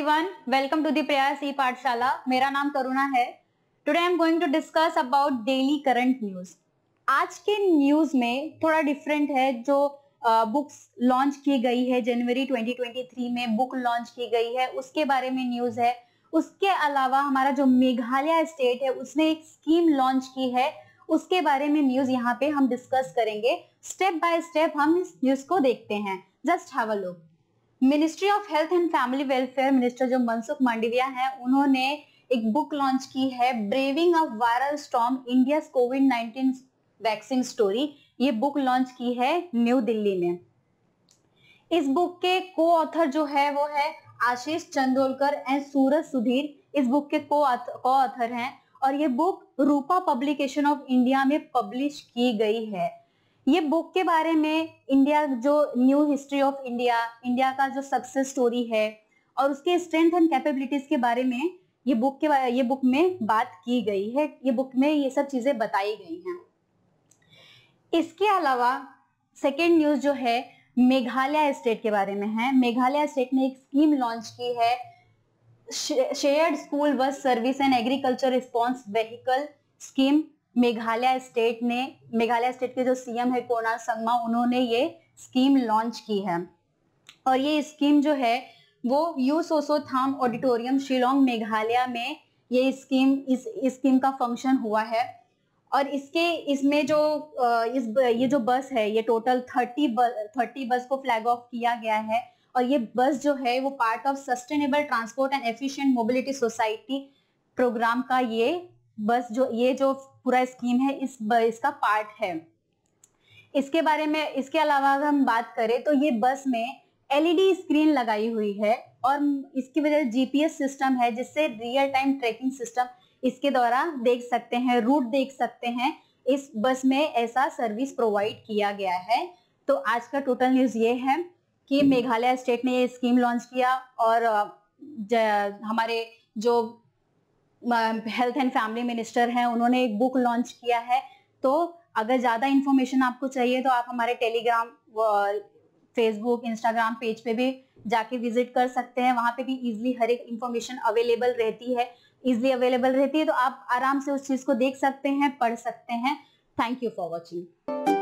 everyone welcome to the prayas e paathshala mera naam karuna hai today i am going to discuss about daily current आज के news में थोड़ा different है जो books launch की गई है जनवरी 2023 में बुक लॉन्च की गई है उसके बारे में न्यूज है उसके अलावा हमारा जो मेघालय स्टेट है उसने एक स्कीम लॉन्च की है उसके बारे में न्यूज यहाँ पे हम डिस्कस करेंगे स्टेप बाय स्टेप हम इस न्यूज को देखते हैं just have a look ministry of health and family welfare minister जो मनसुख मांडविया हैं उन्होंने एक बुक लॉन्च की है braving a viral storm India covid nineteen vaccine story ये बुक लॉन्च की है न्यू दिल्ली में इस बुक के को ऑथर जो है वो है आशीष चंदोलकर एंड सूरज सुधीर इस बुक के को ऑथर हैं और ये book Rupa publication of India में पब्लिश की गई है ये बुक के बारे में इंडिया जो new history of India India का जो सक्सेस स्टोरी है और उसके स्ट्रेंथ एंड कैपेबिलिटीज के बारे में ये बुक के ये बुक में बात की गई है ये बुक में ये सब चीजें बताई गई हैं इसके अलावा सेकेंड न्यूज जो है मेघालय स्टेट के बारे में है मेघालय स्टेट ने एक स्कीम लॉन्च की है shared school bus service and agriculture response vehicle scheme Meghalaya state ने मेघालय स्टेट के जो सीएम है कोना संगमा उन्होंने ये स्कीम लॉन्च की है और ये स्कीम जो है वो यू सोसो थाम ऑडिटोरियम शिलोंग मेघालय में ये स्कीम इस स्कीम का फंक्शन हुआ है और इसके इसमें जो इस ये जो बस है ये टोटल थर्टी बस थर्टी बस को फ्लैग ऑफ किया गया है और ये बस जो है वो part of sustainable transport and efficient mobility society programme का ये बस जो ये जो पूरा स्कीम है इस इसका पार्ट है इसके बारे में इसके अलावा अगर हम बात करें तो ये बस में एलईडी स्क्रीन e लगाई हुई है और इसकी वजह जीपीएस सिस्टम है जिससे रियल टाइम ट्रैकिंग सिस्टम इसके द्वारा देख सकते हैं रूट देख सकते हैं इस बस में ऐसा सर्विस प्रोवाइड किया गया है तो आज का टोटल न्यूज़ ये है कि मेघालय स्टेट ने ये स्कीम लॉन्च किया और हमारे जो हेल्थ एंड फैमिली मिनिस्टर हैं उन्होंने एक बुक लॉन्च किया है तो अगर ज़्यादा इन्फॉर्मेशन आपको चाहिए तो आप हमारे टेलीग्राम फेसबुक इंस्टाग्राम पेज पे भी जाके विजिट कर सकते हैं वहाँ पे भी इजिली हर एक इन्फॉर्मेशन अवेलेबल रहती है इजिली अवेलेबल रहती है तो आप आराम से उस चीज़ को देख सकते हैं पढ़ सकते हैं थैंक यू फॉर वॉचिंग